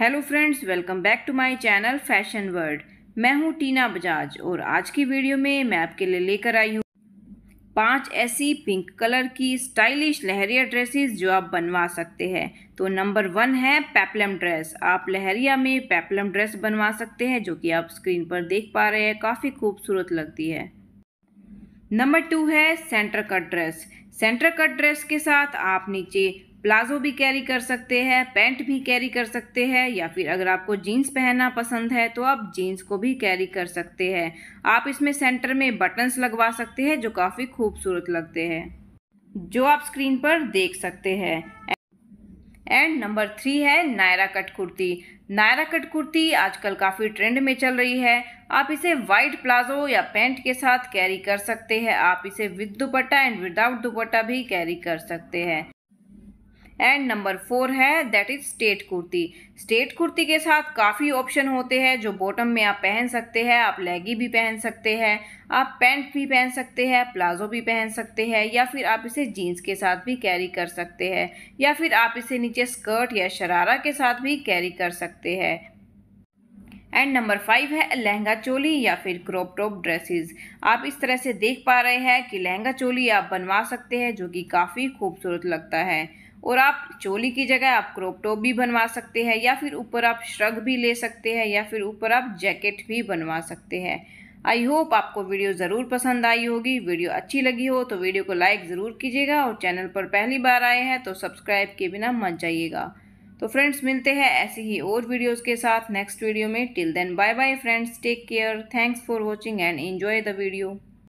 hello friends welcome back to my channel fashion world मैं हूं टीना बजाज और आज की वीडियो में मैं आपके लिए लेकर आई हूं पांच ऐसी पिंक कलर की स्टाइलिश लहरिया ड्रेसेस जो आप बनवा सकते हैं तो नंबर वन है पेपलम ड्रेस आप लहरिया में पेपलम ड्रेस बनवा सकते हैं जो कि आप स्क्रीन पर देख पा रहे हैं काफ़ी खूबसूरत लगती है नंबर टू है centre cut dress centre cut dress के साथ आप नीचे प्लाजो भी कैरी कर सकते हैं पैंट भी कैरी कर सकते हैं या फिर अगर आपको जीन्स पहनना पसंद है तो आप जीन्स को भी कैरी कर सकते हैं आप इसमें सेंटर में बटन्स लगवा सकते हैं जो काफ़ी खूबसूरत लगते हैं जो आप स्क्रीन पर देख सकते हैं एंड नंबर थ्री है नायरा कट कुर्ती नायरा कट कुर्ती आजकल काफ़ी ट्रेंड में चल रही है आप इसे वाइट प्लाजो या पैंट के साथ कैरी कर सकते हैं आप इसे with dupatta and without dupatta भी कैरी कर सकते हैं एंड नंबर फोर है that is straight kurti straight kurti के साथ काफ़ी ऑप्शन होते हैं जो बॉटम में आप पहन सकते हैं आप लेगी भी पहन सकते हैं आप पैंट भी पहन सकते हैं प्लाजो भी पहन सकते हैं या फिर आप इसे जीन्स के साथ भी कैरी कर सकते हैं या फिर आप इसे नीचे स्कर्ट या शरारा के साथ भी कैरी कर सकते हैं एंड नंबर फाइव है लहंगा चोली या फिर क्रॉप टॉप ड्रेसेस आप इस तरह से देख पा रहे हैं कि लहंगा चोली आप बनवा सकते हैं जो कि काफ़ी खूबसूरत लगता है और आप चोली की जगह आप क्रॉप टॉप भी बनवा सकते हैं या फिर ऊपर आप श्रग भी ले सकते हैं या फिर ऊपर आप जैकेट भी बनवा सकते हैं आई होप आपको वीडियो ज़रूर पसंद आई होगी वीडियो अच्छी लगी हो तो वीडियो को लाइक ज़रूर कीजिएगा और चैनल पर पहली बार आए हैं तो सब्सक्राइब के बिना मत जाइएगा तो फ्रेंड्स मिलते हैं ऐसे ही और वीडियोज़ के साथ नेक्स्ट वीडियो में till then bye bye friends take care thanks for watching and enjoy the video